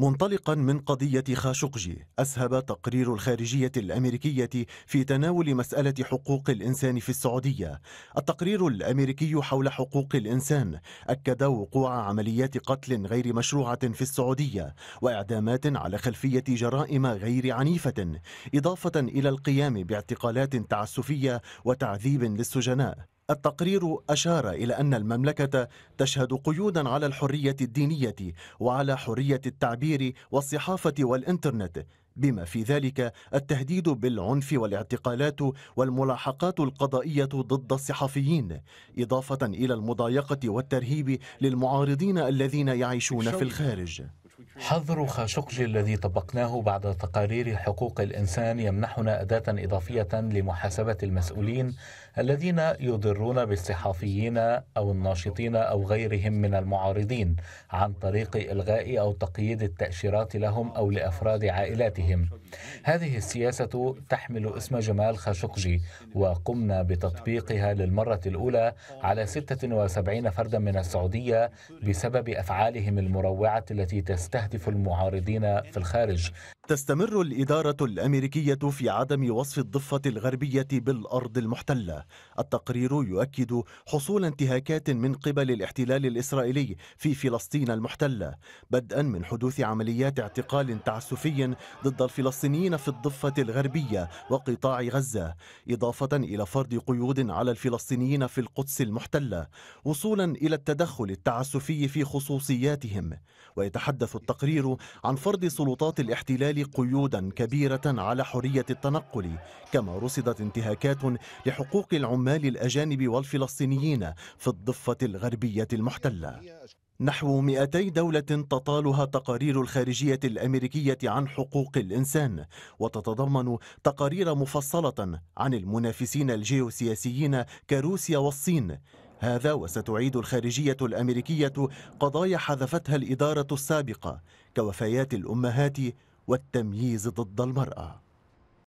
منطلقا من قضية خاشقجي أسهب تقرير الخارجية الأمريكية في تناول مسألة حقوق الإنسان في السعودية التقرير الأمريكي حول حقوق الإنسان أكد وقوع عمليات قتل غير مشروعة في السعودية وإعدامات على خلفية جرائم غير عنيفة إضافة إلى القيام باعتقالات تعسفية وتعذيب للسجناء التقرير أشار إلى أن المملكة تشهد قيودا على الحرية الدينية وعلى حرية التعبير والصحافة والإنترنت بما في ذلك التهديد بالعنف والاعتقالات والملاحقات القضائية ضد الصحفيين إضافة إلى المضايقة والترهيب للمعارضين الذين يعيشون في الخارج حظر خاشقجي الذي طبقناه بعد تقارير حقوق الإنسان يمنحنا أداة إضافية لمحاسبة المسؤولين الذين يضرون بالصحافيين أو الناشطين أو غيرهم من المعارضين عن طريق إلغاء أو تقييد التأشيرات لهم أو لأفراد عائلاتهم هذه السياسة تحمل اسم جمال خاشقجي وقمنا بتطبيقها للمرة الأولى على 76 فردا من السعودية بسبب أفعالهم المروعة التي تستهدف يهتف المعارضين في الخارج تستمر الإدارة الأمريكية في عدم وصف الضفة الغربية بالأرض المحتلة التقرير يؤكد حصول انتهاكات من قبل الاحتلال الإسرائيلي في فلسطين المحتلة بدءا من حدوث عمليات اعتقال تعسفي ضد الفلسطينيين في الضفة الغربية وقطاع غزة إضافة إلى فرض قيود على الفلسطينيين في القدس المحتلة وصولا إلى التدخل التعسفي في خصوصياتهم ويتحدث التقرير عن فرض سلطات الاحتلال بالفعل قيودا كبيرة على حرية التنقل كما رصدت انتهاكات لحقوق العمال الأجانب والفلسطينيين في الضفة الغربية المحتلة نحو 200 دولة تطالها تقارير الخارجية الأمريكية عن حقوق الإنسان وتتضمن تقارير مفصلة عن المنافسين الجيوسياسيين كروسيا والصين هذا وستعيد الخارجية الأمريكية قضايا حذفتها الإدارة السابقة كوفيات الأمهات والتمييز ضد المرأة